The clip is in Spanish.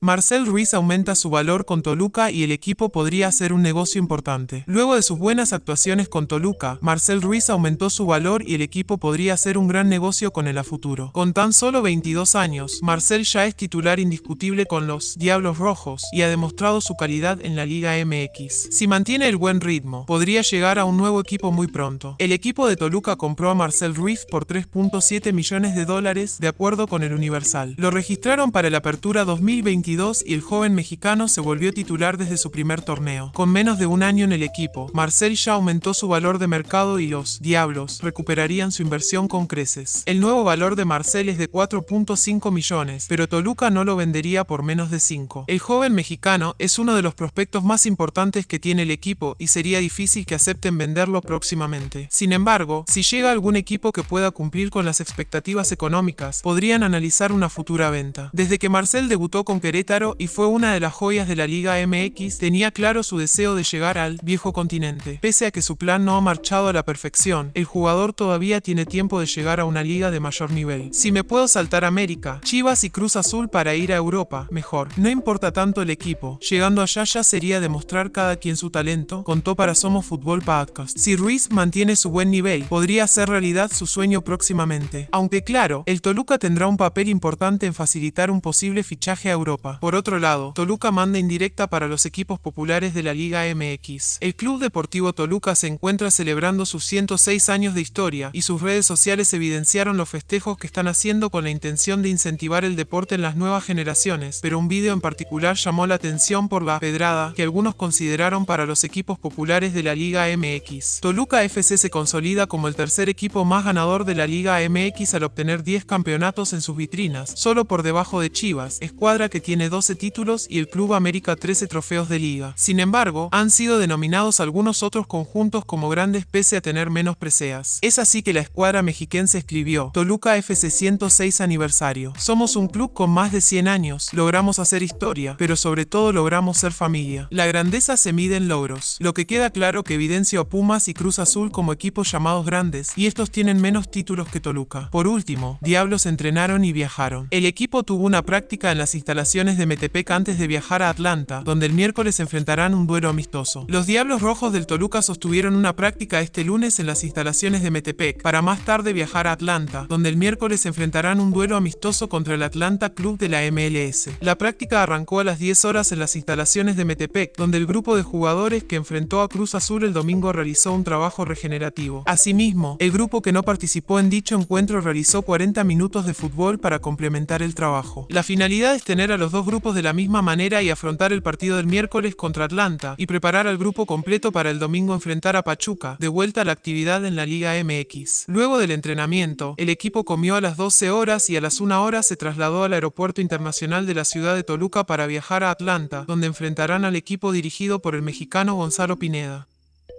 Marcel Ruiz aumenta su valor con Toluca y el equipo podría hacer un negocio importante. Luego de sus buenas actuaciones con Toluca, Marcel Ruiz aumentó su valor y el equipo podría hacer un gran negocio con el a futuro. Con tan solo 22 años, Marcel ya es titular indiscutible con los Diablos Rojos y ha demostrado su calidad en la Liga MX. Si mantiene el buen ritmo, podría llegar a un nuevo equipo muy pronto. El equipo de Toluca compró a Marcel Ruiz por 3.7 millones de dólares, de acuerdo con el Universal. Lo registraron para la apertura 2021 y el joven mexicano se volvió titular desde su primer torneo. Con menos de un año en el equipo, Marcel ya aumentó su valor de mercado y los Diablos recuperarían su inversión con creces. El nuevo valor de Marcel es de 4.5 millones, pero Toluca no lo vendería por menos de 5. El joven mexicano es uno de los prospectos más importantes que tiene el equipo y sería difícil que acepten venderlo próximamente. Sin embargo, si llega algún equipo que pueda cumplir con las expectativas económicas, podrían analizar una futura venta. Desde que Marcel debutó con Querétaro, y fue una de las joyas de la Liga MX, tenía claro su deseo de llegar al viejo continente. Pese a que su plan no ha marchado a la perfección, el jugador todavía tiene tiempo de llegar a una liga de mayor nivel. Si me puedo saltar América, Chivas y Cruz Azul para ir a Europa, mejor. No importa tanto el equipo, llegando allá ya sería demostrar cada quien su talento, contó para Somos Fútbol Podcast. Si Ruiz mantiene su buen nivel, podría hacer realidad su sueño próximamente. Aunque claro, el Toluca tendrá un papel importante en facilitar un posible fichaje a Europa. Por otro lado, Toluca manda indirecta para los equipos populares de la Liga MX. El Club Deportivo Toluca se encuentra celebrando sus 106 años de historia y sus redes sociales evidenciaron los festejos que están haciendo con la intención de incentivar el deporte en las nuevas generaciones, pero un vídeo en particular llamó la atención por la pedrada que algunos consideraron para los equipos populares de la Liga MX. Toluca FC se consolida como el tercer equipo más ganador de la Liga MX al obtener 10 campeonatos en sus vitrinas, solo por debajo de Chivas, escuadra que tiene 12 títulos y el Club América 13 trofeos de liga. Sin embargo, han sido denominados algunos otros conjuntos como grandes pese a tener menos preseas. Es así que la escuadra mexiquense escribió, Toluca FC 106 aniversario. Somos un club con más de 100 años, logramos hacer historia, pero sobre todo logramos ser familia. La grandeza se mide en logros, lo que queda claro que evidencia a Pumas y Cruz Azul como equipos llamados grandes, y estos tienen menos títulos que Toluca. Por último, Diablos entrenaron y viajaron. El equipo tuvo una práctica en las instalaciones de Metepec antes de viajar a Atlanta, donde el miércoles enfrentarán un duelo amistoso. Los Diablos Rojos del Toluca sostuvieron una práctica este lunes en las instalaciones de Metepec, para más tarde viajar a Atlanta, donde el miércoles enfrentarán un duelo amistoso contra el Atlanta Club de la MLS. La práctica arrancó a las 10 horas en las instalaciones de Metepec, donde el grupo de jugadores que enfrentó a Cruz Azul el domingo realizó un trabajo regenerativo. Asimismo, el grupo que no participó en dicho encuentro realizó 40 minutos de fútbol para complementar el trabajo. La finalidad es tener a los dos grupos de la misma manera y afrontar el partido del miércoles contra Atlanta y preparar al grupo completo para el domingo enfrentar a Pachuca, de vuelta a la actividad en la Liga MX. Luego del entrenamiento, el equipo comió a las 12 horas y a las 1 hora se trasladó al aeropuerto internacional de la ciudad de Toluca para viajar a Atlanta, donde enfrentarán al equipo dirigido por el mexicano Gonzalo Pineda.